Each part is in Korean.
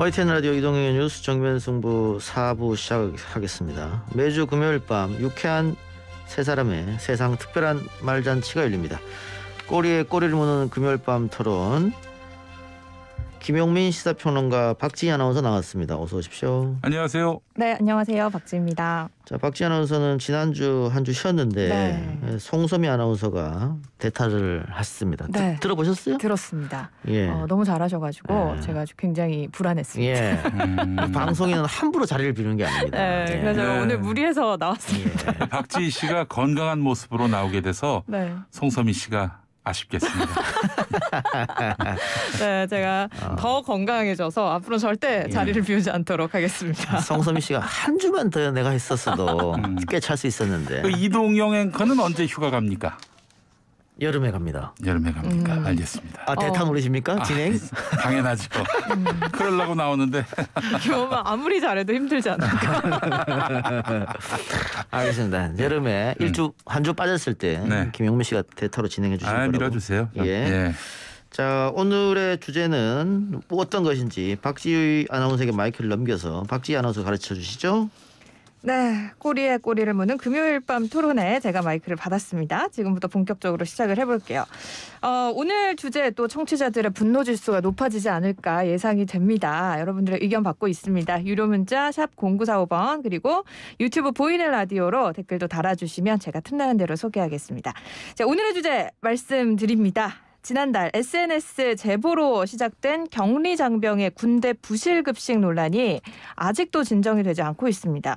YTN 라디오 이동형의 뉴스 정면 승부 4부 시작하겠습니다. 매주 금요일 밤 유쾌한 세 사람의 세상 특별한 말잔치가 열립니다. 꼬리에 꼬리를 무는 금요일 밤 토론 김용민 시사평론가 박지희 아나운서 나왔습니다. 어서 오십시오. 안녕하세요. 네, 안녕하세요. 박지입니다. 희 자, 박지희 아나운서는 지난주 한 주 쉬었는데 네. 송소미 아나운서가 대타를 하셨습니다. 네. 드, 들어보셨어요? 들었습니다. 예. 어, 너무 잘하셔가지고 예. 제가 아주 굉장히 불안했습니다. 예. 음. 방송에는 함부로 자리를 비우는 게 아닙니다. 네, 예. 그래서 네. 오늘 무리해서 나왔습니다. 예. 박지희 씨가 건강한 모습으로 나오게 돼서 네. 송소미 씨가 아쉽겠습니다. 네, 제가 어. 더 건강해져서 앞으로 절대 예. 자리를 비우지 않도록 하겠습니다. 아, 성섬이 씨가 한 주만 더 내가 했었어도 음. 꽤찰 수 있었는데. 그 이동영 앵커는 언제 휴가 갑니까? 여름에 갑니다. 여름에 갑니까? 음. 알겠습니다. 아 대타 어. 노십니까 아, 진행? 아, 당연하죠. 뭐. 음. 그러려고 나오는데. 겨우 아무리 잘해도 힘들지 않을까. 알겠습니다. 여름에 음. 일주 한 주 빠졌을 때 네. 김영민 씨가 대타로 진행해 주실 아, 거라고. 밀어주세요. 예. 예. 자 오늘의 주제는 뭐 어떤 것인지 박지희 아나운서에게 마이크를 넘겨서 박지희 아나운서 가르쳐 주시죠. 네, 꼬리에 꼬리를 무는 금요일 밤 토론회 제가 마이크를 받았습니다. 지금부터 본격적으로 시작을 해볼게요. 어, 오늘 주제 또 청취자들의 분노 지수가 높아지지 않을까 예상이 됩니다. 여러분들의 의견 받고 있습니다. 유료 문자 샵 0945번 그리고 유튜브 보이는 라디오로 댓글도 달아주시면 제가 틈나는 대로 소개하겠습니다. 자, 오늘의 주제 말씀드립니다. 지난달 SNS 제보로 시작된 격리 장병의 군대 부실 급식 논란이 아직도 진정이 되지 않고 있습니다.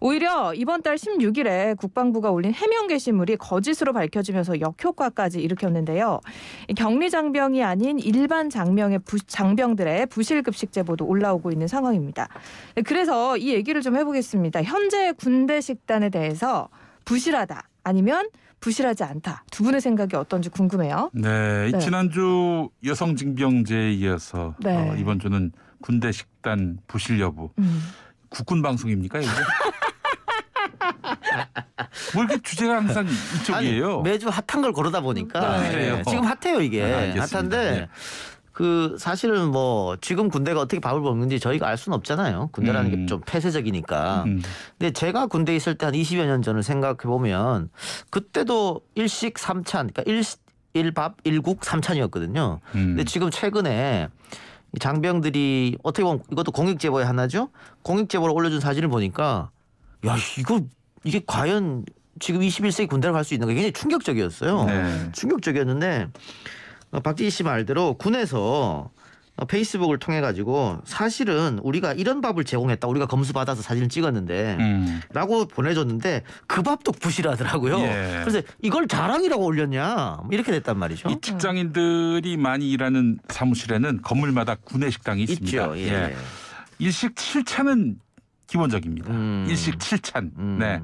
오히려 이번 달 16일에 국방부가 올린 해명 게시물이 거짓으로 밝혀지면서 역효과까지 일으켰는데요. 격리 장병이 아닌 일반 장병의 부, 장병들의 부실 급식 제보도 올라오고 있는 상황입니다. 네, 그래서 이 얘기를 좀 해보겠습니다. 현재 군대 식단에 대해서 부실하다 아니면 부실하지 않다. 두 분의 생각이 어떤지 궁금해요. 네, 네. 지난주 여성 징병제에 이어서 어, 네. 어, 이번 주는 군대 식단 부실 여부. 음. 국군 방송입니까 이게? 뭐 이렇게 주제가 항상 이쪽이에요. 아니, 매주 핫한 걸 고르다 보니까 네. 네. 지금 핫해요 이게 아, 핫한데 예. 그 사실은 뭐 지금 군대가 어떻게 밥을 먹는지 저희가 알 수는 없잖아요. 군대라는 음. 게좀 폐쇄적이니까. 음. 근데 제가 군대 있을 때 한 20여 년 전을 생각해 보면 그때도 일식 삼찬 그러니까 일 일 밥 일국 삼찬이었거든요. 음. 근데 지금 최근에 장병들이 어떻게 보면 이것도 공익 제보의 하나죠. 공익 제보로 올려준 사진을 보니까 야 이거 이게 과연 지금 21세기 군대를 갈 수 있는 게 굉장히 충격적이었어요. 네. 충격적이었는데 어, 박지희 씨 말대로 군에서 어, 페이스북을 통해 가지고 사실은 우리가 이런 밥을 제공했다. 우리가 검수 받아서 사진을 찍었는데 음. 라고 보내줬는데 그 밥도 부실하더라고요. 예. 그래서 이걸 자랑이라고 올렸냐 이렇게 됐단 말이죠. 이 직장인들이 많이 일하는 사무실에는 건물마다 구내 식당이 있습니다. 예. 예. 일식 7찬은 기본적입니다. 음. 일식 7찬. 음. 네.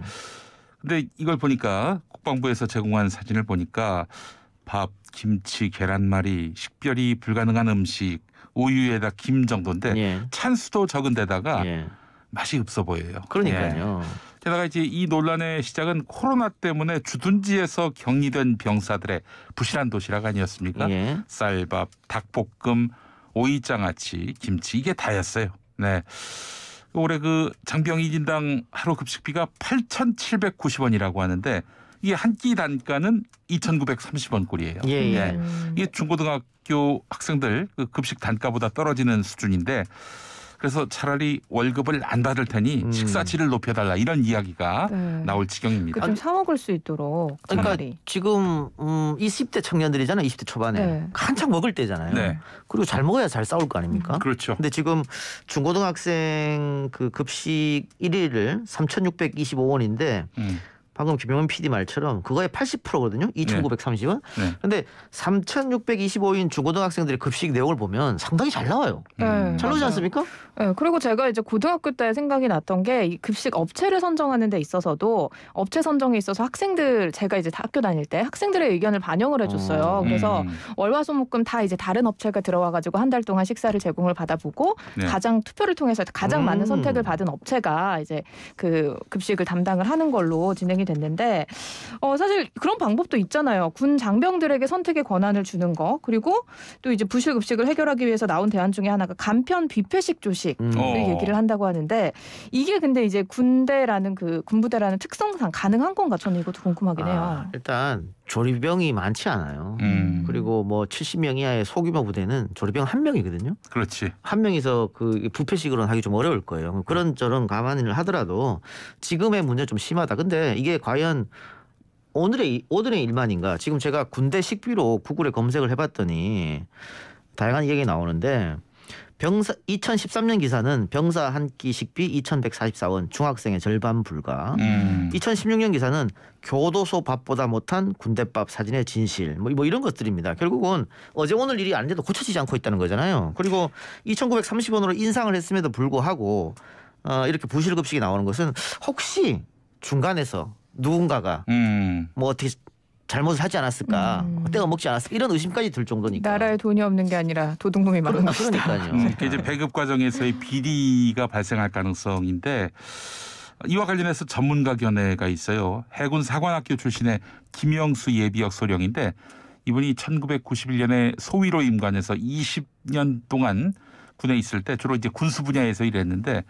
근데 이걸 보니까 국방부에서 제공한 사진을 보니까 밥, 김치, 계란말이, 식별이 불가능한 음식, 우유에다 김 정도인데 예. 찬수도 적은 데다가 예. 맛이 없어 보여요. 그러니까요. 예. 게다가 이제 이 논란의 시작은 코로나 때문에 주둔지에서 격리된 병사들의 부실한 도시락 아니었습니까? 예. 쌀밥, 닭볶음, 오이장아찌, 김치 이게 다였어요. 네. 올해 그 장병 1인당 하루 급식비가 8,790원이라고 하는데 이게 한 끼 단가는 2,930원 꼴이에요. 예, 예. 예. 이게 중고등학교 학생들 그 급식 단가보다 떨어지는 수준인데 그래서 차라리 월급을 안 받을 테니 음. 식사치를 높여달라 이런 이야기가 네. 나올 지경입니다. 그러니까 좀사 아, 먹을 수 있도록. 그러니까 차라리. 지금 음, 20대 청년들이잖아요. 20대 초반에 네. 한창 먹을 때잖아요. 네. 그리고 잘 먹어야 잘 싸울 거 아닙니까? 음. 그렇죠. 근데 지금 중고등학생 그 급식 1일을 3,625원인데. 음. 방금 김병은 PD 말처럼 그거의 80%거든요. 2,930은. 네. 근데 3,625인 중고등학생들의 급식 내용을 보면 상당히 잘 나와요. 음. 네, 잘 나오지 않습니까? 네, 그리고 제가 이제 고등학교 때 생각이 났던 게 이 급식 업체를 선정하는 데 있어서도 업체 선정에 있어서 학생들 제가 이제 학교 다닐 때 학생들의 의견을 반영을 해줬어요. 어, 그래서 음. 월화수목금 다 이제 다른 업체가 들어와가지고 한 달 동안 식사를 제공을 받아보고 네. 가장 투표를 통해서 가장 음. 많은 선택을 받은 업체가 이제 그 급식을 담당을 하는 걸로 진행이 됐는데 어, 사실 그런 방법도 있잖아요. 군 장병들에게 선택의 권한을 주는 거 그리고 또 이제 부실 급식을 해결하기 위해서 나온 대안 중에 하나가 간편 뷔페식 조식을 음. 어. 얘기를 한다고 하는데 이게 근데 이제 군대라는 그 군부대라는 특성상 가능한 건가 저는 이것도 궁금하긴 아, 해요. 아, 일단 조리병이 많지 않아요. 음. 그리고 뭐 70명 이하의 소규모 부대는 조리병 한 명이거든요. 그렇지. 한 명이서 그 부패식으로는 하기 좀 어려울 거예요. 그런 저런 가만히를 하더라도 지금의 문제 좀 심하다. 근데 이게 과연 오늘의 오늘의 일만인가? 지금 제가 군대 식비로 구글에 검색을 해봤더니 다양한 얘기 가 나오는데 병사 2013년 기사는 병사 한 끼 식비 2,144원 중학생의 절반 불과 음. 2016년 기사는 교도소 밥보다 못한 군대밥 사진의 진실 뭐, 뭐 이런 것들입니다. 결국은 어제 오늘 일이 아닌데도 고쳐지지 않고 있다는 거잖아요. 그리고 2,930원으로 인상을 했음에도 불구하고 어, 이렇게 부실급식이 나오는 것은 혹시 중간에서 누군가가 음. 뭐 어떻게 잘못을 하지 않았을까 음. 때가 먹지 않았을 이런 의심까지 들 정도니까 나라에 돈이 없는 게 아니라 도둑놈이 막은 그 것이다. 그러니까요. 네. 음, 네. 이제 배급 과정에서의 비리가 발생할 가능성인데 이와 관련해서 전문가 견해가 있어요. 해군 사관학교 출신의 김영수 예비역 소령인데 이분이 1991년에 소위로 임관해서 20년 동안 군에 있을 때 주로 이제 군수 분야에서 일했는데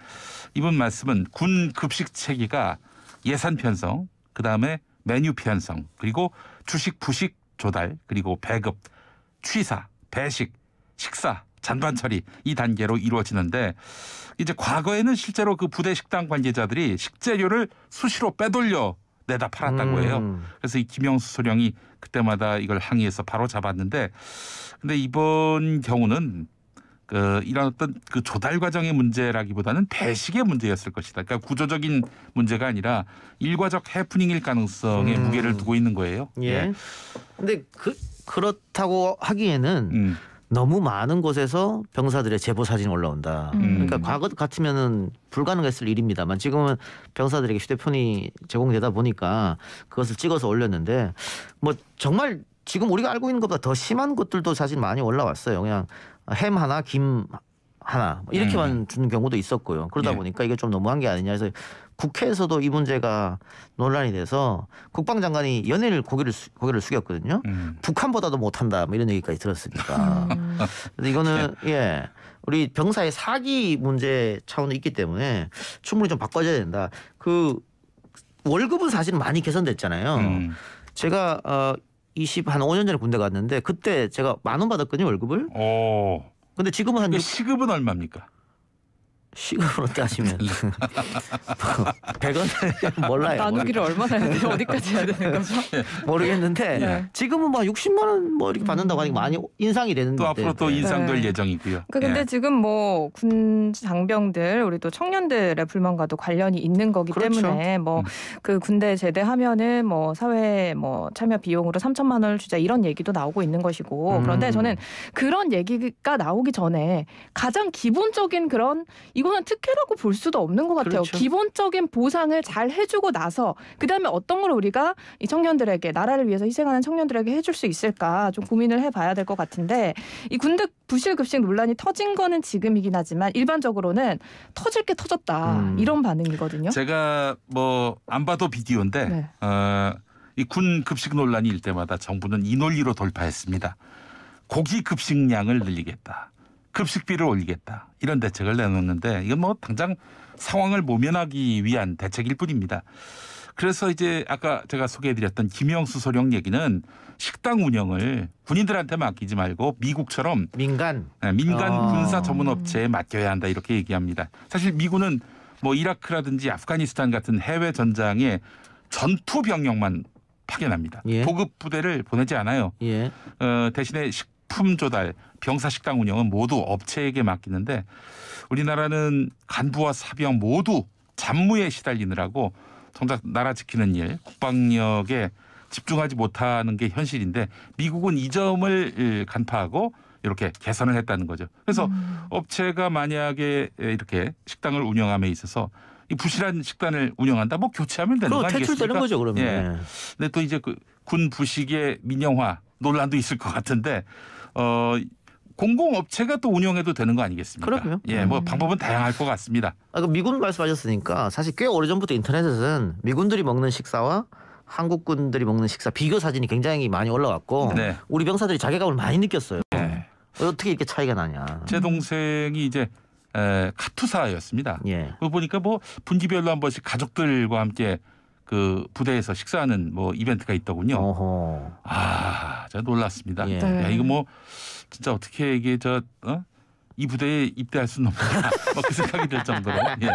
이분 말씀은 군 급식 체계가 예산 편성 그다음에 메뉴 편성, 그리고 주식 부식 조달, 그리고 배급, 취사, 배식, 식사, 잔반 처리 이 단계로 이루어지는데 이제 과거에는 실제로 그 부대 식당 관계자들이 식재료를 수시로 빼돌려 내다 팔았다고 음. 해요. 그래서 이 김영수 소령이 그때마다 이걸 항의해서 바로 잡았는데 근데 이번 경우는 그 이런 어떤 그 조달 과정의 문제라기보다는 대식의 문제였을 것이다. 그러니까 구조적인 문제가 아니라 일과적 해프닝일 가능성에 음. 무게를 두고 있는 거예요. 예. 예. 근데 그 그렇다고 하기에는 음. 너무 많은 곳에서 병사들의 제보 사진이 올라온다. 음. 그러니까 과거 같으면은 불가능했을 일입니다만 지금은 병사들에게 휴대폰이 제공되다 보니까 그것을 찍어서 올렸는데 뭐 정말 지금 우리가 알고 있는 것보다 더 심한 것들도 사실 많이 올라왔어요. 그냥 햄 하나, 김 하나 뭐 이렇게만 네. 주는 경우도 있었고요. 그러다 네. 보니까 이게 좀 너무한 게 아니냐 해서 국회에서도 이 문제가 논란이 돼서 국방장관이 연일 고개를 수, 고개를 숙였거든요. 음. 북한보다도 못한다 뭐 이런 얘기까지 들었으니까. 음. 그래서 이거는 예. 예 우리 병사의 사기 문제 차원이 있기 때문에 충분히 좀 바꿔줘야 된다. 그 월급은 사실 많이 개선됐잖아요. 음. 제가 어 20, 한 5년 전에 군대 갔는데 그때 제가 만 원 받았거든요 월급을. 오. 근데 지금은 한 시급은 얼마입니까? 시급으로 따지면 100원을 몰라요. 나누기를 얼마나 해야 돼요? 어디까지 해야 되는 거죠? 예. 모르겠는데 네. 지금은 막 60만 원 뭐 이렇게 음. 받는다고 하니까 많이 인상이 되는데 또 앞으로 또 인상될 네. 예정이고요. 그근데 그러니까 예. 지금 뭐 군 장병들 우리 또 청년들의 불만과도 관련이 있는 거기 그렇죠. 때문에 뭐그 음. 군대 제대하면은 뭐 사회 뭐 참여 비용으로 3천만 원을 주자 이런 얘기도 나오고 있는 것이고 음. 그런데 저는 그런 얘기가 나오기 전에 가장 기본적인 그런 이거 이거는 특혜라고 볼 수도 없는 것 같아요. 그렇죠. 기본적인 보상을 잘 해주고 나서 그다음에 어떤 걸 우리가 이 청년들에게 나라를 위해서 희생하는 청년들에게 해줄 수 있을까 좀 고민을 해봐야 될 것 같은데 이 군대 부실급식 논란이 터진 거는 지금이긴 하지만 일반적으로는 터질 게 터졌다 음. 이런 반응이거든요. 제가 뭐 안 봐도 비디오인데 네. 어, 이군 급식 논란이 일 때마다 정부는 이 논리로 돌파했습니다. 고기 급식량을 늘리겠다. 급식비를 올리겠다 이런 대책을 내놓는데 이건 뭐 당장 상황을 모면하기 위한 대책일 뿐입니다. 그래서 이제 아까 제가 소개해드렸던 김영수 소령 얘기는 식당 운영을 군인들한테 맡기지 말고 미국처럼 민간 네, 민간 어. 군사 전문 업체에 맡겨야 한다 이렇게 얘기합니다. 사실 미군은 뭐 이라크라든지 아프가니스탄 같은 해외 전장에 전투 병력만 파견합니다. 예. 보급 부대를 보내지 않아요. 예. 어, 대신에 식품 조달, 병사 식당 운영은 모두 업체에게 맡기는데 우리나라는 간부와 사병 모두 잡무에 시달리느라고 정작 나라 지키는 일, 국방력에 집중하지 못하는 게 현실인데 미국은 이 점을 간파하고 이렇게 개선을 했다는 거죠. 그래서 음. 업체가 만약에 이렇게 식당을 운영함에 있어서 이 부실한 식단을 운영한다. 뭐 교체하면 되는 거니겠 퇴출되는 거죠, 그러면. 예. 근데 또 이제 그 군 부식의 민영화 논란도 있을 것 같은데 어 공공업체가 또 운영해도 되는 거 아니겠습니까? 그럼요. 예, 뭐 음. 방법은 다양할 것 같습니다. 아, 그 미군 말씀하셨으니까 사실 꽤 오래전부터 인터넷에서는 미군들이 먹는 식사와 한국군들이 먹는 식사 비교 사진이 굉장히 많이 올라왔고 네. 우리 병사들이 자괴감을 많이 느꼈어요. 네. 어, 어떻게 이렇게 차이가 나냐? 제 동생이 이제 에, 카투사였습니다. 예. 그거 보니까 뭐 분기별로 한 번씩 가족들과 함께 그 부대에서 식사하는 뭐 이벤트가 있더군요. 어허. 아, 제가 놀랐습니다. 예. 야, 이거 뭐 진짜 어떻게 이게 저 어? 이 부대에 입대할 수는 없다. 막그 생각이 들 정도로. 예.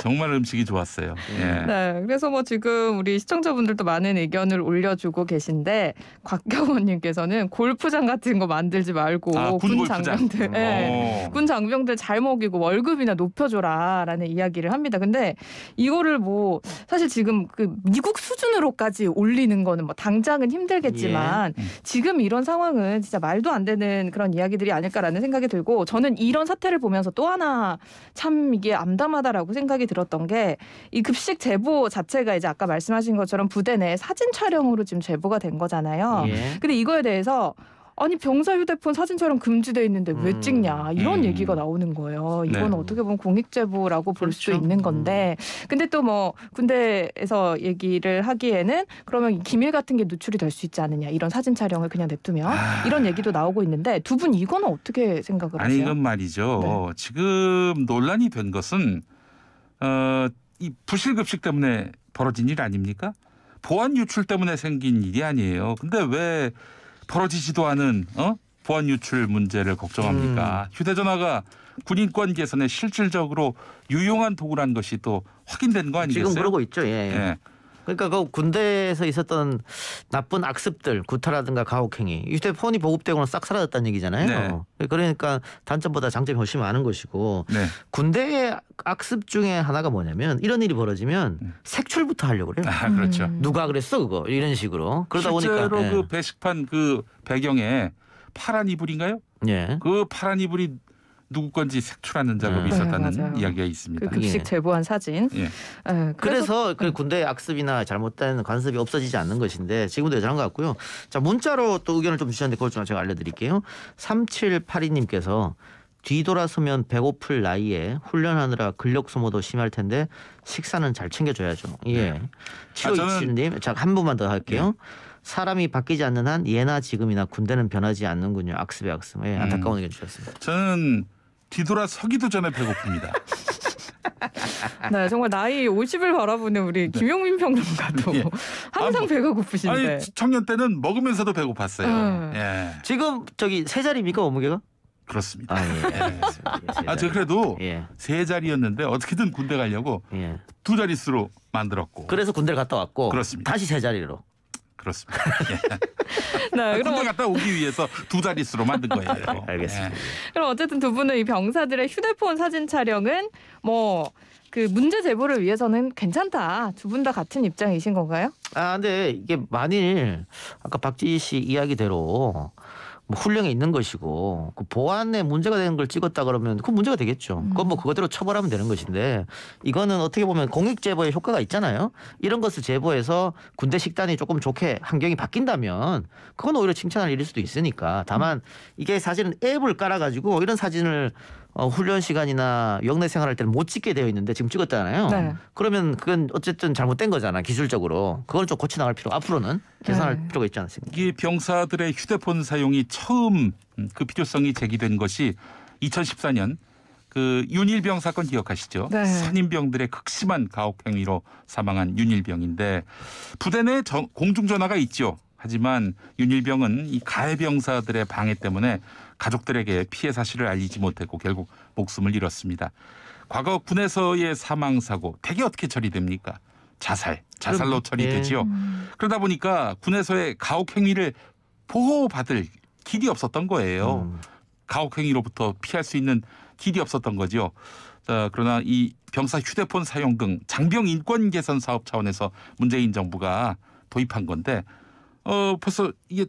정말 음식이 좋았어요. 음. 예. 네. 그래서 뭐 지금 우리 시청자분들도 많은 의견을 올려주고 계신데 곽경원님께서는 골프장 같은 거 만들지 말고 아, 군, 군 장병들, 네. 군 장병들 잘 먹이고 월급이나 높여줘라라는 이야기를 합니다. 근데 이거를 뭐 사실 지금 그 미국 수준으로까지 올리는 거는 뭐 당장은 힘들겠지만 예. 음. 지금 이런 상황은 진짜 말도 안 되는 그런 이야기들이 아닐까라는 생각이 들고 저는 이런 사태를 보면서 또 하나 참 이게 암담하다라고 생각이. 들었던 게 이 급식 제보 자체가 이제 아까 말씀하신 것처럼 부대 내 사진 촬영으로 지금 제보가 된 거잖아요. 예. 근데 이거에 대해서 아니 병사 휴대폰 사진 촬영 금지돼 있는데 왜 음. 찍냐 이런 음. 얘기가 나오는 거예요. 이건 네. 어떻게 보면 공익제보라고 볼수 그렇죠. 있는 음. 건데, 근데 또 뭐 군대에서 얘기를 하기에는 그러면 기밀 같은 게 누출이 될 수 있지 않느냐 이런 사진 촬영을 그냥 냅두면 아. 이런 얘기도 나오고 있는데 두 분 이거는 어떻게 생각을 아니, 하세요? 아니 이건 말이죠. 네. 지금 논란이 된 것은 어, 이 부실급식 때문에 벌어진 일 아닙니까? 보안 유출 때문에 생긴 일이 아니에요. 근데 왜 벌어지지도 않은 어? 보안 유출 문제를 걱정합니까? 음. 휴대전화가 군인권 개선에 실질적으로 유용한 도구라는 것이 또 확인된 거 아니겠어요? 지금 그러고 있죠. 예. 예. 예. 그러니까 그 군대에서 있었던 나쁜 악습들, 구타라든가 가혹행위, 휴대폰이 보급되고는 싹 사라졌다는 얘기잖아요. 네. 그러니까 단점보다 장점이 훨씬 많은 것이고 네. 군대의 악습 중에 하나가 뭐냐면 이런 일이 벌어지면 음. 색출부터 하려고 그래요. 아, 그렇죠. 음. 누가 그랬어 그거 이런 식으로. 그러다 실제로 보니까 실제로 네. 그 배식판 그 배경에 파란 이불인가요? 예. 그 파란 이불이 누구 건지 색출하는 작업이 네. 있었다는 네, 이야기가 있습니다. 그 급식 예. 제보한 사진. 예. 네, 그래서, 그래서 그 군대 악습이나 잘못된 관습이 없어지지 않는 것인데 지금도 여전한 것 같고요. 자 문자로 또 의견을 좀 주셨는데 그걸 좀 제가 알려드릴게요. 3782님께서 뒤돌아서면 배고플 나이에 훈련하느라 근력 소모도 심할 텐데 식사는 잘 챙겨줘야죠. 예. 치오이치님, 네. 아, 저는... 한 분만 더 할게요. 예. 사람이 바뀌지 않는 한 예나 지금이나 군대는 변하지 않는군요. 악습의 악습. 예, 안타까운 음. 의견 주셨습니다. 저는 뒤돌아서기도 전에 배고픕니다. 네, 정말 나이 50을 바라보는 우리 네. 김용민 평론가도 예. 항상 아, 뭐, 배가 고프신데. 아니, 청년 때는 먹으면서도 배고팠어요. 음. 예. 지금 저기 세 자리입니까 몸무게가? 그렇습니다. 아, 예. 예. 아, 저 그래도 예. 세 자리였는데 어떻게든 군대 가려고 예. 두 자릿수로 만들었고. 그래서 군대를 갔다 왔고. 그렇습니다. 다시 세 자리로. 그렇습니다. 예. 네, 그럼 뭐- 갔다 오기 위해서 두 자릿수로 만든 거예요. 아, 네, 알겠습니다. 예. 그럼 어쨌든 두 분은 병사들의 휴대폰 사진 촬영은 뭐 그 문제 제보를 위해서는 괜찮다. 두 분 다 같은 입장이신 건가요? 아, 근데 이게 만일 아까 박지희 씨 이야기대로 뭐 훌륭해 있는 것이고 그 보안에 문제가 되는 걸 찍었다 그러면 그 문제가 되겠죠. 음. 그건 뭐 그거대로 처벌하면 되는 것인데 이거는 어떻게 보면 공익 제보의 효과가 있잖아요. 이런 것을 제보해서 군대 식단이 조금 좋게 환경이 바뀐다면 그건 오히려 칭찬할 일일 수도 있으니까 다만 이게 사실은 앱을 깔아가지고 이런 사진을 어, 훈련 시간이나 영내 생활할 때는 못 찍게 되어 있는데 지금 찍었잖아요. 네. 그러면 그건 어쨌든 잘못된 거잖아 기술적으로. 그걸 좀 고쳐 나갈 필요 앞으로는 개선할 네. 필요가 있지 않습니까? 이게 병사들의 휴대폰 사용이 처음 음, 그 필요성이 제기된 것이 2014년 그 윤일병 사건 기억하시죠? 네. 선임병들의 극심한 가혹행위로 사망한 윤일병인데 부대 내 공중전화가 있죠. 하지만 윤일병은 이 가해병사들의 방해 때문에 가족들에게 피해 사실을 알리지 못했고 결국 목숨을 잃었습니다. 과거 군에서의 사망 사고 대개 어떻게 처리됩니까? 자살, 자살로 처리되지요. 네. 음. 그러다 보니까 군에서의 가혹 행위를 보호받을 길이 없었던 거예요. 음. 가혹 행위로부터 피할 수 있는 길이 없었던 거지요. 자, 그러나 이 병사 휴대폰 사용 등 장병 인권 개선 사업 차원에서 문재인 정부가 도입한 건데 어 벌써 이게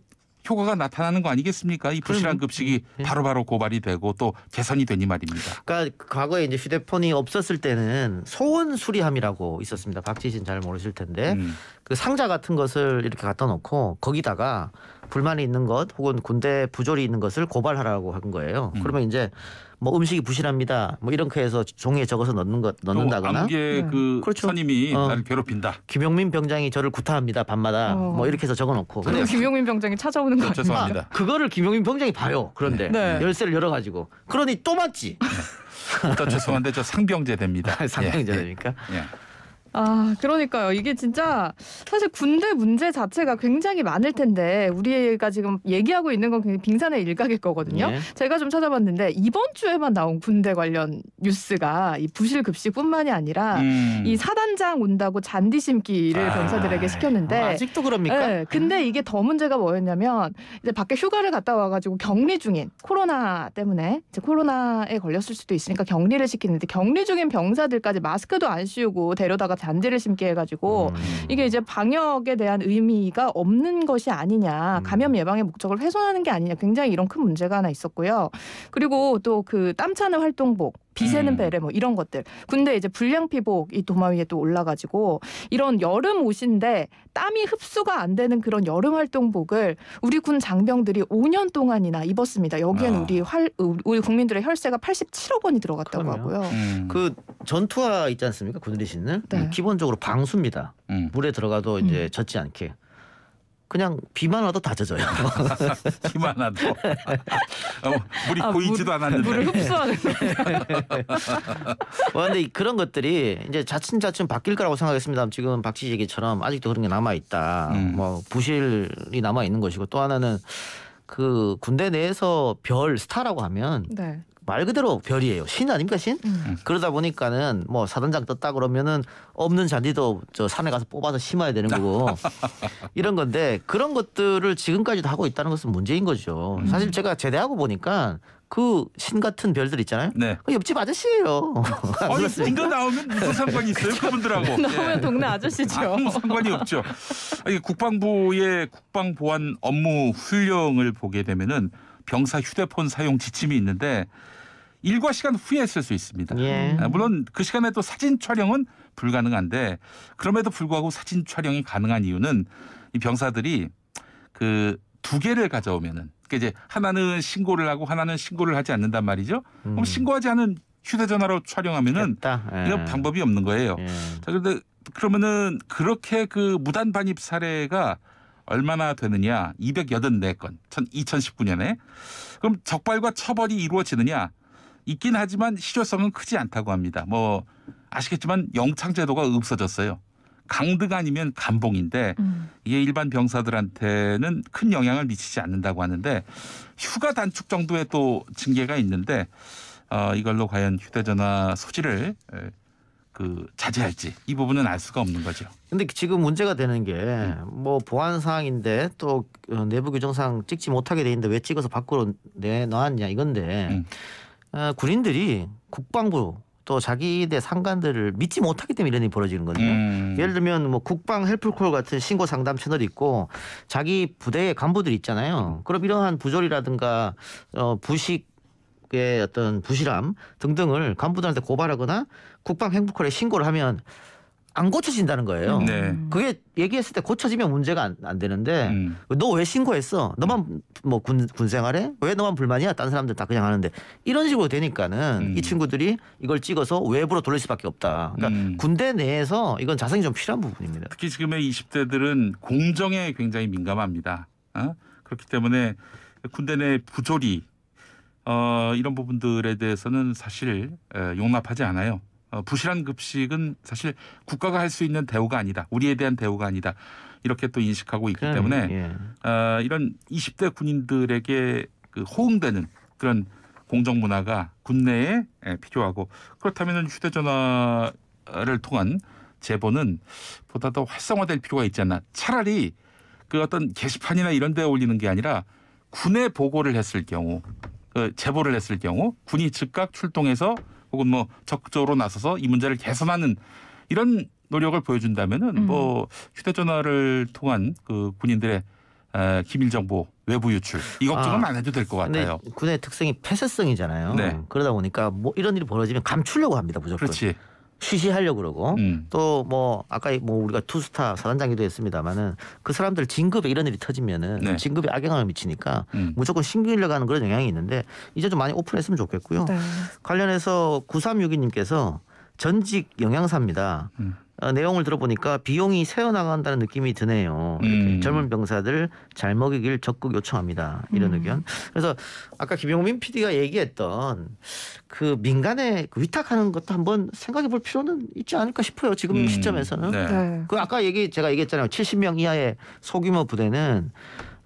효과가 나타나는 거 아니겠습니까? 이부실한 급식이 음, 음. 바로바로 바로 고발이 되고 또 개선이 되니 말입니다. 그러니까 과거에 이제 휴대폰이 없었을 때는 소원 수리함이라고 있었습니다. 박지진잘 모르실 텐데 음. 그 상자 같은 것을 이렇게 갖다 놓고 거기다가 불만이 있는 것 혹은 군대 부조리 있는 것을 고발하라고 한 거예요. 음. 그러면 이제 뭐 음식이 부실합니다. 뭐 이렇게 해서 종이에 적어서 넣는 것 넣는다거나 암게 어, 네. 그 그렇죠. 선임이 어, 나를 괴롭힌다. 김용민 병장이 저를 구타합니다. 밤마다 어. 뭐 이렇게 해서 적어놓고. 근데 김용민 병장이 찾아오는 거 어, 죄송합니다. 아, 그거를 김용민 병장이 봐요. 그런데 네. 음. 열쇠를 열어가지고 그러니 또 맞지. 네. 또 죄송한데 저상병제대니다 상병제대니까. 예. 예. 예. 아, 그러니까요. 이게 진짜 사실 군대 문제 자체가 굉장히 많을 텐데 우리가 지금 얘기하고 있는 건 굉장히 빙산의 일각일 거거든요. 네. 제가 좀 찾아봤는데 이번 주에만 나온 군대 관련 뉴스가 이 부실 급식뿐만이 아니라 음. 이 사단장 온다고 잔디 심기를 아. 병사들에게 시켰는데 아, 직도 그럽니까? 네, 근데 음. 이게 더 문제가 뭐였냐면 이제 밖에 휴가를 갔다 와가지고 격리 중인 코로나 때문에 이제 코로나에 걸렸을 수도 있으니까 격리를 시키는데 격리 중인 병사들까지 마스크도 안 씌우고 데려다가 잔디를 심게 해가지고 음. 이게 이제 방역에 대한 의미가 없는 것이 아니냐 음. 감염 예방의 목적을 훼손하는 게 아니냐 굉장히 이런 큰 문제가 하나 있었고요. 그리고 또 그 땀 차는 활동복 비세는 배레뭐 음. 이런 것들. 근데 이제 불량 피복이 도마 위에 또 올라가지고 이런 여름 옷인데 땀이 흡수가 안 되는 그런 여름 활동복을 우리 군 장병들이 5년 동안이나 입었습니다. 여기엔 아. 우리 활 우리 국민들의 혈세가 87억 원이 들어갔다고 그러네요. 하고요. 음. 음. 그 전투화 있지 않습니까? 군대신은 네. 음, 기본적으로 방수입니다. 음. 물에 들어가도 이제 젖지 않게. 그냥 비만 와도 다 젖어요. 비만 와도 어, 물이 아, 고이지도 물, 않았는데 물을 흡수하는. 그런데 어, 그런 것들이 이제 자칫자칫 바뀔 거라고 생각했습니다. 지금 박 씨 얘기처럼 아직도 그런 게 남아 있다. 음. 뭐 부실이 남아 있는 것이고 또 하나는 그 군대 내에서 별 스타라고 하면 네. 말 그대로 별이에요. 신 아닙니까 신? 음. 음. 그러다 보니까는 뭐 사단장 떴다 그러면은 없는 잔디도 저 산에 가서 뽑아서 심어야 되는 거고 이런 건데 그런 것들을 지금까지도 하고 있다는 것은 문제인 거죠. 음. 사실 제가 제대하고 보니까 그 신 같은 별들 있잖아요. 네. 그 옆집 아저씨예요. 아니 이거 나오면 무슨 네. 상관이 있어요? 그분들하고 나오면 예. 동네 아저씨죠. 아무 상관이 없죠. 아니, 국방부의 국방보안 업무 훈령을 보게 되면은 병사 휴대폰 사용 지침이 있는데 일과 시간 후에 쓸 수 있습니다. 예. 아, 물론 그 시간에 또 사진 촬영은 불가능한데 그럼에도 불구하고 사진 촬영이 가능한 이유는 이 병사들이 그 두 개를 가져오면은 그러니까 이제 하나는 신고를 하고 하나는 신고를 하지 않는단 말이죠. 그럼 음. 신고하지 않은 휴대전화로 촬영하면은 예. 이런 방법이 없는 거예요. 예. 자 그런데 그러면은 그렇게 그 무단 반입 사례가 얼마나 되느냐? 284건. 2019년에. 그럼 적발과 처벌이 이루어지느냐? 있긴 하지만 실효성은 크지 않다고 합니다. 뭐 아시겠지만 영창제도가 없어졌어요. 강등 아니면 감봉인데 음. 이게 일반 병사들한테는 큰 영향을 미치지 않는다고 하는데 휴가 단축 정도의 또 징계가 있는데 어, 이걸로 과연 휴대전화 소지를 그 자제할지 이 부분은 알 수가 없는 거죠. 근데 지금 문제가 되는 게뭐 음. 보안 사항인데 또 어, 내부 규정상 찍지 못하게 돼 있는데 왜 찍어서 밖으로 내놨냐 이건데 음. 어, 군인들이 국방부 또 자기네 상관들을 믿지 못하기 때문에 이런 일이 벌어지는 거죠 음. 예를 들면 뭐 국방 헬프콜 같은 신고 상담 채널이 있고 자기 부대의 간부들 있잖아요. 그럼 이러한 부조리라든가 어, 부식 의 어떤 부실함 등등을 간부들한테 고발하거나 국방 행복컬에 신고를 하면 안 고쳐진다는 거예요. 음. 네. 그게 얘기했을 때 고쳐지면 문제가 안, 안 되는데 음. 너왜 신고했어? 너만 음. 뭐군 군생활에 왜 너만 불만이야? 다른 사람들 다 그냥 하는데 이런 식으로 되니까는 음. 이 친구들이 이걸 찍어서 외부로 돌릴 수밖에 없다. 그러니까 음. 군대 내에서 이건 자성이 좀 필요한 부분입니다. 특히 지금의 20대들은 공정에 굉장히 민감합니다. 어? 그렇기 때문에 군대 내 부조리 어, 이런 부분들에 대해서는 사실 에, 용납하지 않아요. 어, 부실한 급식은 사실 국가가 할 수 있는 대우가 아니다. 우리에 대한 대우가 아니다. 이렇게 또 인식하고 있기 그럼, 때문에 예. 어, 이런 20대 군인들에게 그 호응되는 그런 공정 문화가 군내에 예, 필요하고 그렇다면 휴대전화를 통한 제보는 보다 더 활성화될 필요가 있지 않나. 차라리 그 어떤 게시판이나 이런 데 올리는 게 아니라 군에 보고를 했을 경우, 그 제보를 했을 경우 군이 즉각 출동해서 혹은 뭐 적극적으로 나서서 이 문제를 개선하는 이런 노력을 보여준다면은 음. 뭐 휴대전화를 통한 그 군인들의 에, 기밀 정보 외부 유출 이 걱정은 아, 안 해도 될 것 같아요. 군의 특성이 폐쇄성이잖아요. 네. 그러다 보니까 뭐 이런 일이 벌어지면 감추려고 합니다 무조건. 그렇지. 쉬쉬하려고 그러고 음. 또뭐 아까 뭐 우리가 투스타 사단장기도 했습니다만은 그 사람들 진급에 이런 일이 터지면은 네. 진급에 악영향을 미치니까 음. 무조건 신규인력 하는 그런 영향이 있는데 이제 좀 많이 오픈했으면 좋겠고요. 네. 관련해서 9362님께서 전직 영양사입니다. 음. 어, 내용을 들어보니까 비용이 새어나간다는 느낌이 드네요. 이렇게 음. 젊은 병사들 잘 먹이길 적극 요청합니다. 이런 음. 의견. 그래서 아까 김용민 PD가 얘기했던 그 민간에 그 위탁하는 것도 한번 생각해 볼 필요는 있지 않을까 싶어요. 지금 음. 시점에서는. 네. 네. 그 아까 얘기 제가 얘기했잖아요. 70명 이하의 소규모 부대는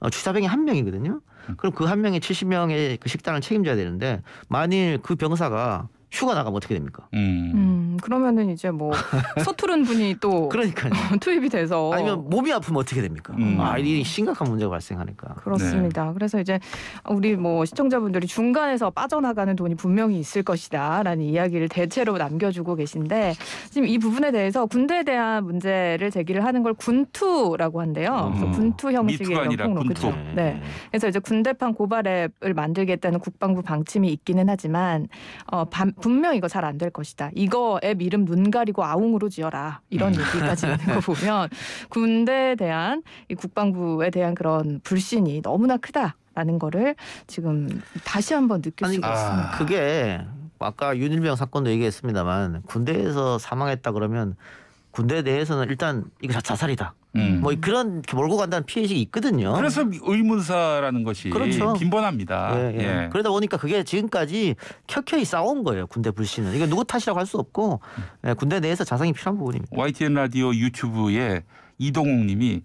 어, 주사병이 한 명이거든요. 음. 그럼 그 한 명이 70명의 그 식단을 책임져야 되는데 만일 그 병사가 휴가 나가면 어떻게 됩니까? 음. 음 그러면은 이제 뭐 서투른 분이 또 그러니까 투입이 돼서 아니면 몸이 아프면 어떻게 됩니까? 음. 아, 이 심각한 문제가 발생하니까. 그렇습니다. 네. 그래서 이제 우리 뭐 시청자분들이 중간에서 빠져나가는 돈이 분명히 있을 것이다라는 이야기를 대체로 남겨주고 계신데 지금 이 부분에 대해서 군대에 대한 문제를 제기를 하는 걸 군투라고 한대요. 음. 군투 형식의 폭로 그렇죠. 네. 네. 그래서 이제 군대판 고발앱을 만들겠다는 국방부 방침이 있기는 하지만 어, 반, 분명 이거 잘 안 될 것이다. 이거 앱 이름 눈 가리고 아웅으로 지어라. 이런 음. 얘기까지 있는 거 보면 군대에 대한 이 국방부에 대한 그런 불신이 너무나 크다라는 거를 지금 다시 한번 느낄 수가 아. 있습니다. 그게 아까 윤일병 사건도 얘기했습니다만 군대에서 사망했다 그러면 군대 내에서는 일단 이거 자살이다. 음. 뭐 그런 몰고 간다는 피해식이 있거든요. 그래서 의문사라는 것이 그렇죠. 빈번합니다. 예, 예. 예. 그러다 보니까 그게 지금까지 켜켜이 싸운 거예요. 군대 불신은. 이거 누구 탓이라고 할 수 없고 예, 군대 내에서 자성이 필요한 부분입니다. YTN 라디오 유튜브에 이동욱 님이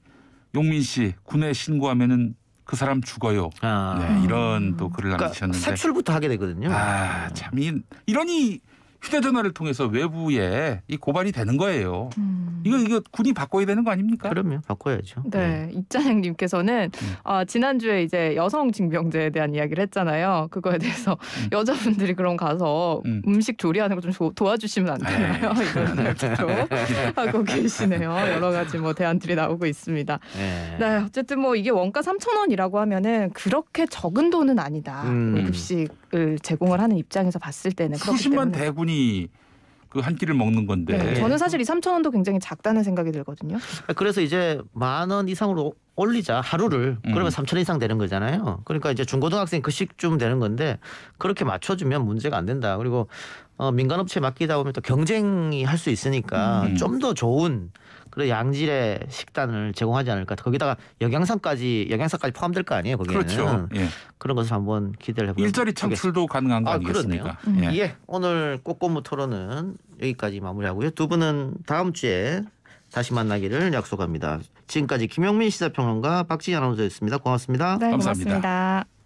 용민 씨 군에 신고하면은 그 사람 죽어요. 아. 네, 이런 또 글을 그러니까 남기셨는데 색출부터 하게 되거든요. 아, 참이 이 휴대전화를 통해서 외부에 이 고발이 되는 거예요. 음. 이거 이거 군이 바꿔야 되는 거 아닙니까? 그러면 바꿔야죠. 네, 네. 입자양님께서는 음. 아, 지난주에 이제 여성 징병제에 대한 이야기를 했잖아요. 그거에 대해서 음. 여자분들이 그럼 가서 음. 식 조리하는 거 좀 도와주시면 안 되나요? 네. 이런 이야도 하고 계시네요. 여러 가지 뭐 대안들이 나오고 있습니다. 네, 네 어쨌든 뭐 이게 원가 3천 원이라고 하면은 그렇게 적은 돈은 아니다. 음. 뭐 급식 을 제공을 하는 입장에서 봤을 때는 수십만 대군이 그 한 끼를 먹는 건데 네, 저는 사실 이삼천 원도 굉장히 작다는 생각이 들거든요. 아, 그래서 이제 만 원 이상으로 올리자 하루를 음. 그러면 삼천원 이상 되는 거잖아요. 그러니까 이제 중고등학생 그식쯤 되는 건데 그렇게 맞춰주면 문제가 안 된다. 그리고 어, 민간업체 맡기다 보면 또 경쟁이 할 수 있으니까 음. 좀더 좋은 그런 양질의 식단을 제공하지 않을까. 거기다가 영양상까지 영양사까지 포함될 거 아니에요. 거기에는 그렇죠. 예. 그런 것을 한번 기대를 해보겠습니다. 일자리 창출도 가능한 거 아, 아니겠습니까? 음. 예. 예. 오늘 꼬꼬무 토론은 여기까지 마무리하고요. 두 분은 다음 주에 다시 만나기를 약속합니다. 지금까지 김영민 시사평론가 박지희 아나운서였습니다. 고맙습니다. 네, 감사합니다 고맙습니다.